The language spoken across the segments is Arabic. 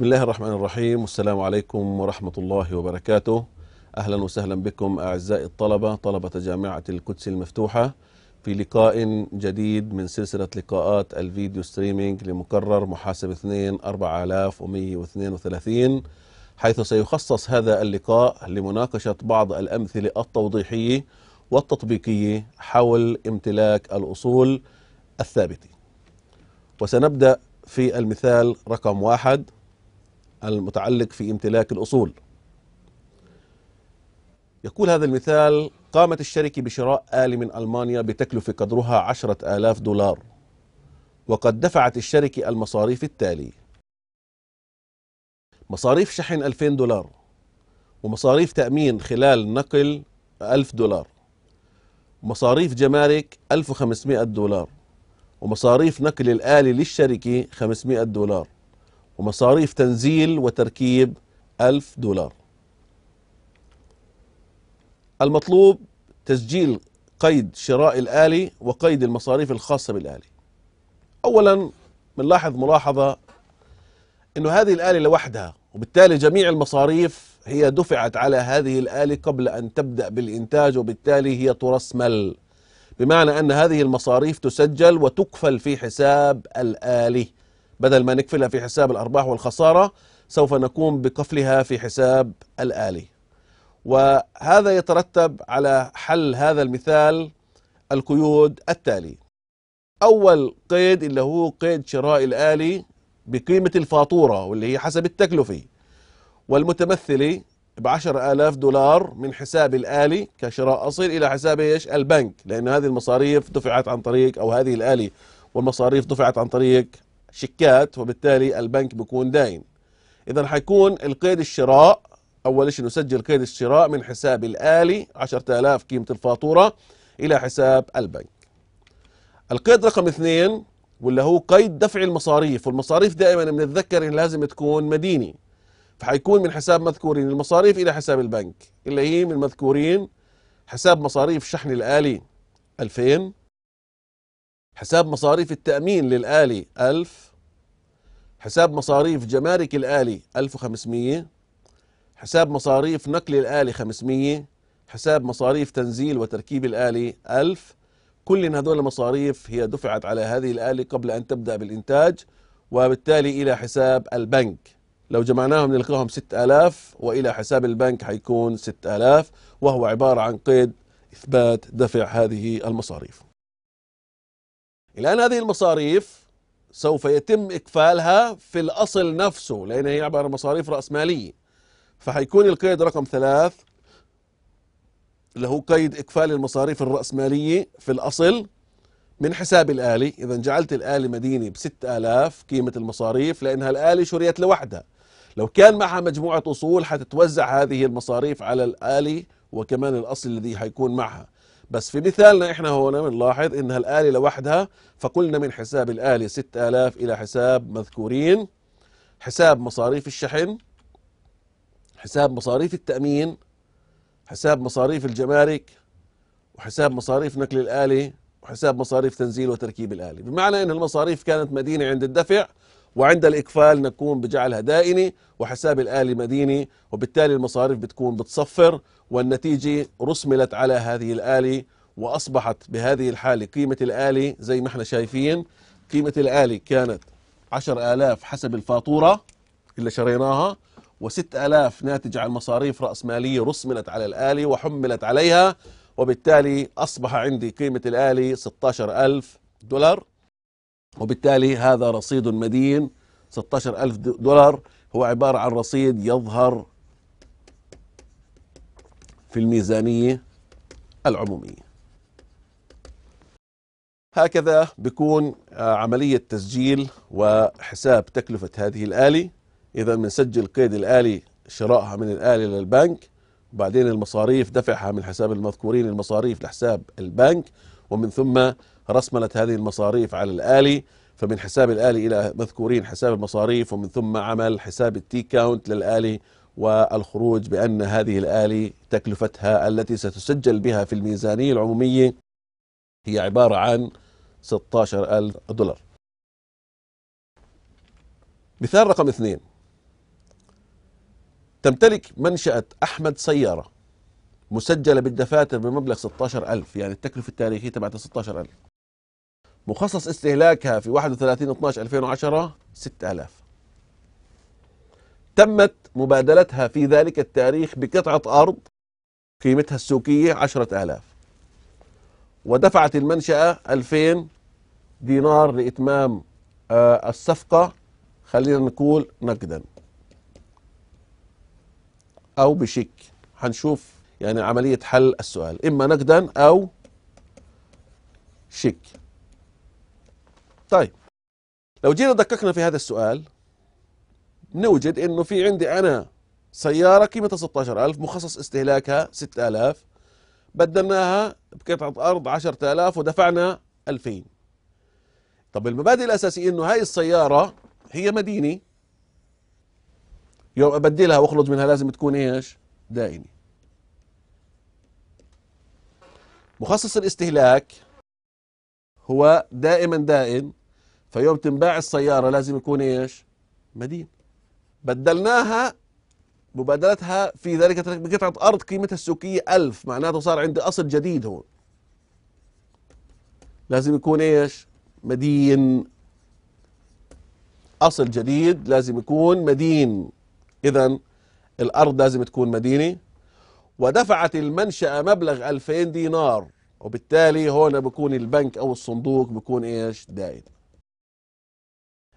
بسم الله الرحمن الرحيم والسلام عليكم ورحمة الله وبركاته أهلا وسهلا بكم أعزائي الطلبة طلبة جامعة القدس المفتوحة في لقاء جديد من سلسلة لقاءات الفيديو ستريمينج لمكرر محاسب 2 4132 حيث سيخصص هذا اللقاء لمناقشة بعض الأمثلة التوضيحية والتطبيقية حول امتلاك الأصول الثابتة وسنبدأ في المثال رقم واحد المتعلق في امتلاك الأصول يقول هذا المثال قامت الشركة بشراء آلة من ألمانيا بتكلفة قدرها عشرة آلاف دولار وقد دفعت الشركة المصاريف التالية مصاريف شحن 2000 دولار ومصاريف تأمين خلال نقل 1000 دولار مصاريف جمارك 1500 دولار ومصاريف نقل الآلة للشركة 500 دولار ومصاريف تنزيل وتركيب 1000 دولار المطلوب تسجيل قيد شراء الآلي وقيد المصاريف الخاصة بالآلي أولا بنلاحظ ملاحظة أنه هذه الآلة لوحدها وبالتالي جميع المصاريف هي دفعت على هذه الآلة قبل أن تبدأ بالإنتاج وبالتالي هي ترسمل بمعنى أن هذه المصاريف تسجل وتكفل في حساب الآلي بدل ما نكفلها في حساب الأرباح والخسارة سوف نقوم بقفلها في حساب الآلي وهذا يترتب على حل هذا المثال القيود التالي أول قيد اللي هو قيد شراء الآلي بقيمة الفاتورة واللي هي حسب التكلفة والمتمثلة بعشر آلاف دولار من حساب الآلي كشراء أصل إلى حساب إيش البنك لأن هذه المصاريف دفعت عن طريق أو هذه الآلي والمصاريف دفعت عن طريق شيكات وبالتالي البنك بيكون داين اذا حيكون القيد الشراء اول شيء نسجل قيد الشراء من حساب الالي 10000 قيمه الفاتوره الى حساب البنك القيد رقم اثنين واللي هو قيد دفع المصاريف والمصاريف دائما بنتذكر ان لازم تكون مديني فحيكون من حساب مذكورين المصاريف الى حساب البنك اللي هي من مذكورين حساب مصاريف شحن الالي 2000 حساب مصاريف التأمين للآلي 1000 حساب مصاريف جمارك الآلي 1500 حساب مصاريف نقل الآلي 500 حساب مصاريف تنزيل وتركيب الآلي 1000 كل هذول المصاريف هي دفعت على هذه الآلة قبل أن تبدأ بالإنتاج وبالتالي إلى حساب البنك لو جمعناهم نلقاهم 6000 وإلى حساب البنك حيكون 6000 وهو عبارة عن قيد إثبات دفع هذه المصاريف الآن هذه المصاريف سوف يتم إكفالها في الأصل نفسه لأن هي عبارة عن مصاريف رأسمالية فحيكون القيد رقم ثلاث اللي هو قيد إكفال المصاريف الرأسمالية في الأصل من حساب الآلي إذا جعلت الآلي مديني بست آلاف قيمة المصاريف لأنها الآلي شريت لوحدها لو كان معها مجموعة أصول حتتوزع هذه المصاريف على الآلي وكمان الأصل الذي حيكون معها بس في مثالنا احنا هنا بنلاحظ انها الآلة لوحدها فقلنا من حساب الآلة 6000 إلى حساب مذكورين حساب مصاريف الشحن حساب مصاريف التأمين حساب مصاريف الجمارك وحساب مصاريف نقل الآلة وحساب مصاريف تنزيل وتركيب الآلة بمعنى أن المصاريف كانت مدينة عند الدفع وعند الإكفال نقوم بجعلها دائني وحساب الآلي مديني وبالتالي المصاريف بتكون بتصفر والنتيجة رسملت على هذه الآلي وأصبحت بهذه الحالة قيمة الآلي زي ما احنا شايفين قيمة الآلي كانت 10000 حسب الفاتورة اللي شريناها و6000 ناتج عن مصاريف رأسمالية رسملت على الآلي وحملت عليها وبالتالي أصبح عندي قيمة الآلي 16000 دولار وبالتالي هذا رصيد مدين 16 ألف دولار هو عبارة عن رصيد يظهر في الميزانية العمومية هكذا بكون آه، عملية تسجيل وحساب تكلفة هذه الآلة إذا بنسجل قيد الآلة شرائها من الآلة للبنك بعدين المصاريف دفعها من حساب المذكورين المصاريف لحساب البنك ومن ثم رسملت هذه المصاريف على الآلي فمن حساب الآلي إلى مذكورين حساب المصاريف ومن ثم عمل حساب التي كاونت للآلي والخروج بأن هذه الآلي تكلفتها التي ستسجل بها في الميزانية العمومية هي عبارة عن 16000 دولار مثال رقم اثنين تمتلك منشأة أحمد سيارة مسجلة بالدفاتر بمبلغ 16000 يعني التكلفة التاريخية تبعتها 16000 مخصص استهلاكها في 31 12 2010 6000 تمت مبادلتها في ذلك التاريخ بقطعة أرض قيمتها السوقية 10000 ودفعت المنشأة 2000 دينار لإتمام آه، الصفقة خلينا نقول نقدا أو بشيك هنشوف يعني عملية حل السؤال إما نقدا أو شيك طيب لو جينا دققنا في هذا السؤال نوجد انه في عندي انا سيارة قيمتها 16000 مخصص استهلاكها 6000 بدلناها بقطعة أرض 10000 ودفعنا 2000 طب المبادئ الأساسية إنه هاي السيارة هي مديني يوم أبدلها وأخلص منها لازم تكون إيش دائني مخصص الاستهلاك هو دائما دائن فيوم تنباع السيارة لازم يكون إيش مدين بدلناها مبادلتها في ذلك بقطعة أرض قيمتها السوقية ألف معناته صار عندي أصل جديد هون لازم يكون إيش مدين أصل جديد لازم يكون مدين إذا الأرض لازم تكون مدينة ودفعت المنشأة مبلغ 2000 دينار وبالتالي هون بكون البنك أو الصندوق بكون إيش دائن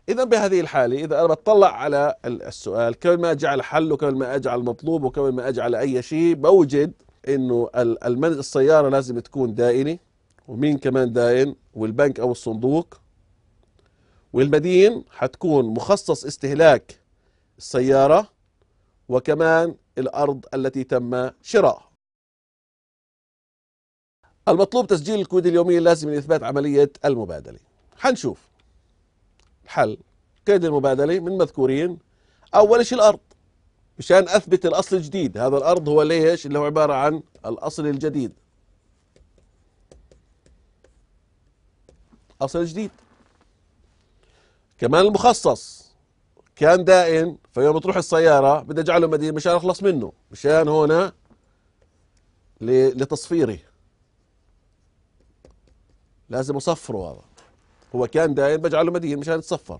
إذا بهذه الحالة إذا أنا بطلع على السؤال قبل ما أجعل حل وقبل ما أجعل مطلوب وقبل ما أجعل أي شيء بوجد إنه المنع السيارة لازم تكون دائنة ومين كمان داين والبنك أو الصندوق والمدين حتكون مخصص استهلاك السيارة وكمان الأرض التي تم شرائها المطلوب تسجيل الكود اليومي اللازم لإثبات عملية المبادلة حنشوف حل قيد المبادلة من مذكورين أول شيء الأرض مشان أثبت الأصل الجديد هذا الأرض هو ليش اللي هو عبارة عن الأصل الجديد أصل جديد كمان المخصص كان دائن فيوم تروح السيارة بدي أجعله مدين مشان أخلص منه مشان هنا لتصفيره لازم أصفره هذا هو كان داين بجعله مدين مشان يتصفر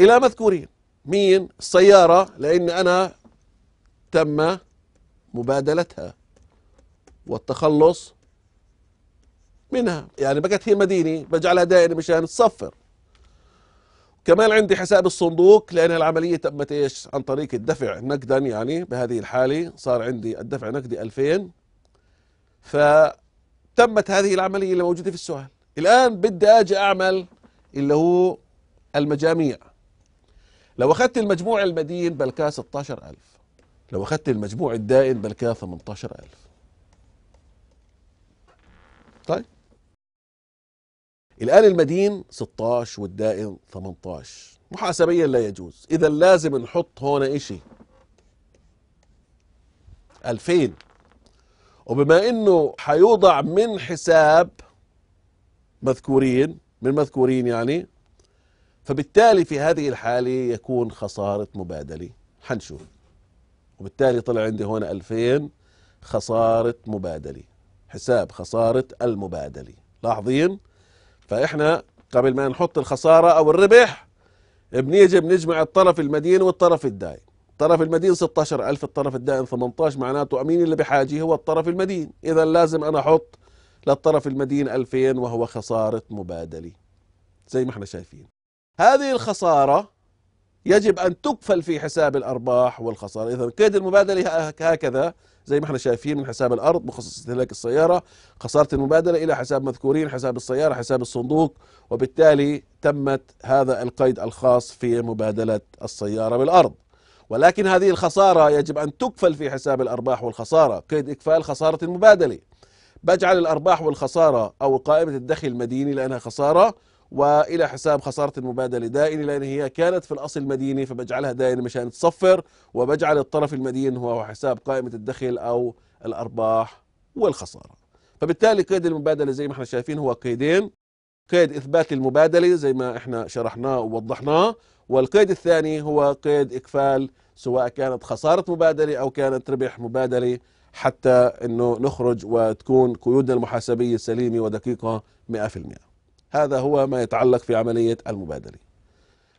إلى مذكورين مين السيارة لأن أنا تم مبادلتها والتخلص منها يعني بقت هي مدينة بجعلها دائرة مشان تصفر كمان عندي حساب الصندوق لأن العملية تمت إيش عن طريق الدفع نقدا يعني بهذه الحالة صار عندي الدفع نقدي 2000 فتمت هذه العملية اللي موجودة في السؤال الآن بدي أجي أعمل اللي هو المجاميع لو أخذت المجموع المدين بلكاه 16000 لو أخذت المجموع الدائن بلكاه 18000 طيب الآن المدين 16 والدائن 18 محاسبيا لا يجوز إذا لازم نحط هون إشي 2000 وبما إنه حيوضع من حساب مذكورين من مذكورين يعني فبالتالي في هذه الحالة يكون خسارة مبادلة حنشوف وبالتالي طلع عندي هون 2000 خسارة مبادلة حساب خسارة المبادلة لاحظين فإحنا قبل ما نحط الخسارة أو الربح بنيجي بنجمع الطرف المدين والطرف الدائن الطرف المدين 16000 الطرف الدائن 18 معناته امين اللي بحاجة هو الطرف المدين إذا لازم أنا أحط للطرف المدين 2000 وهو خسارة مبادلة زي ما احنا شايفين هذه الخسارة يجب أن تكفل في حساب الأرباح والخسارة إذا قيد المبادلة هكذا زي ما احنا شايفين من حساب الأرض بخصوص استهلاك السيارة خسارة المبادلة إلى حساب مذكورين حساب السيارة حساب الصندوق وبالتالي تمت هذا القيد الخاص في مبادلة السيارة بالأرض ولكن هذه الخسارة يجب أن تكفل في حساب الأرباح والخسارة قيد إكفال خسارة المبادلة بجعل الأرباح والخسارة أو قائمة الدخل المديني لأنها خسارة والى حساب خساره المبادله دائنه لان هي كانت في الاصل مدينه فبجعلها دائنه مشان تصفر وبجعل الطرف المدين هو حساب قائمه الدخل او الارباح والخساره فبالتالي قيد المبادله زي ما احنا شايفين هو قيدين قيد اثبات المبادله زي ما احنا شرحناه ووضحناه والقيد الثاني هو قيد اكفال سواء كانت خساره مبادله او كانت ربح مبادله حتى انه نخرج وتكون قيودنا المحاسبيه سليمه ودقيقه 100% هذا هو ما يتعلق في عمليه المبادله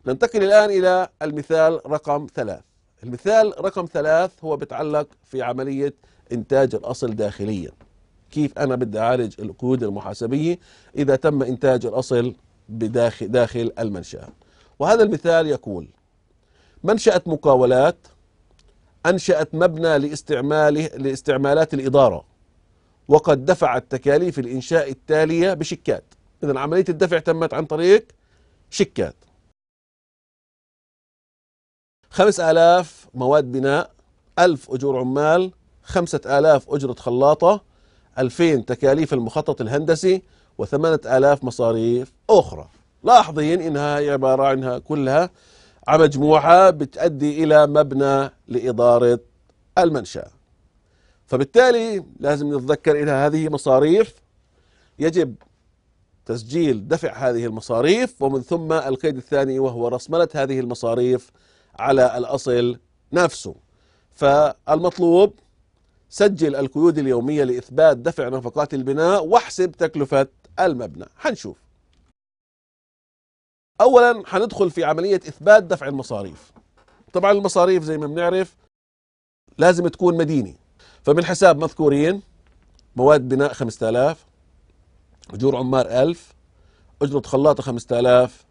ننتقل الان الى المثال رقم ثلاث المثال رقم ثلاث هو بتعلق في عمليه انتاج الاصل داخليا كيف انا بدي اعالج القيود المحاسبيه اذا تم انتاج الاصل بداخل داخل المنشاه وهذا المثال يقول منشاه مقاولات أنشأت مبنى لاستعماله لاستعمالات الإدارة وقد دفعت تكاليف الإنشاء التالية بشيكات إذا عملية الدفع تمت عن طريق شيكات خمس آلاف مواد بناء ألف أجور عمال خمسة آلاف أجرة خلاطة ألفين تكاليف المخطط الهندسي وثمانة آلاف مصاريف أخرى لاحظين إنها عبارة عنها كلها على مجموعة بتؤدي إلى مبنى لإدارة المنشأ فبالتالي لازم نتذكر إلى هذه مصاريف يجب تسجيل دفع هذه المصاريف ومن ثم القيد الثاني وهو رسملة هذه المصاريف على الأصل نفسه فالمطلوب سجل القيود اليومية لإثبات دفع نفقات البناء واحسب تكلفة المبنى حنشوف اولا هندخل في عمليه اثبات دفع المصاريف طبعا المصاريف زي ما بنعرف لازم تكون مديني فبالحساب مذكورين مواد بناء 5000 اجور عمار 1000 اجره خلاطه 5000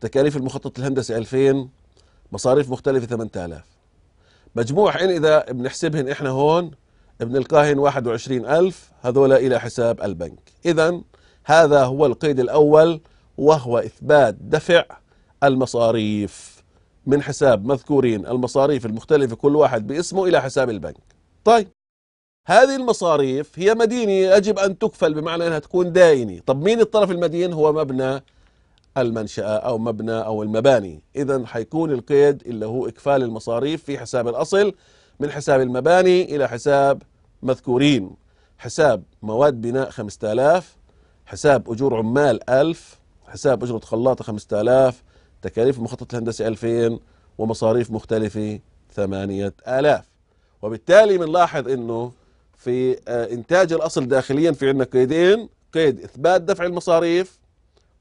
تكاليف المخطط الهندسي 2000 مصاريف مختلفه 8000 مجموع حين اذا بنحسبهن احنا هون بنلقاهن 21000 هذول الى حساب البنك اذا هذا هو القيد الاول وهو إثبات دفع المصاريف من حساب مذكورين المصاريف المختلفة كل واحد باسمه إلى حساب البنك طيب هذه المصاريف هي مدينة يجب أن تكفل بمعنى أنها تكون دائنة طب مين الطرف المدين هو مبنى المنشأة أو مبنى أو المباني إذا حيكون القيد اللي هو إكفال المصاريف في حساب الأصل من حساب المباني إلى حساب مذكورين حساب مواد بناء 5000 حساب أجور عمال 1000 حساب أجرة خلاطة 5000 تكاليف المخطط الهندسي 2000 ومصاريف مختلفة 8000 وبالتالي بنلاحظ انه في آه، انتاج الاصل داخليا في عندنا قيدين قيد اثبات دفع المصاريف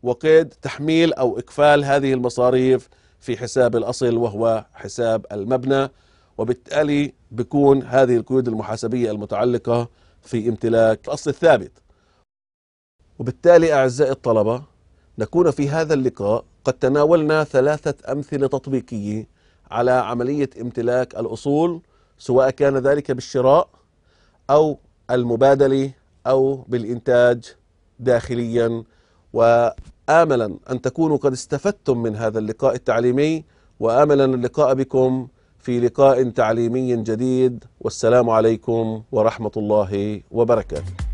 وقيد تحميل او اكفال هذه المصاريف في حساب الاصل وهو حساب المبنى وبالتالي بكون هذه القيود المحاسبيه المتعلقه في امتلاك الاصل الثابت وبالتالي اعزائي الطلبه نكون في هذا اللقاء قد تناولنا ثلاثة أمثلة تطبيقية على عملية امتلاك الأصول سواء كان ذلك بالشراء أو المبادلة أو بالإنتاج داخليا وآملا أن تكونوا قد استفدتم من هذا اللقاء التعليمي وآملا اللقاء بكم في لقاء تعليمي جديد والسلام عليكم ورحمة الله وبركاته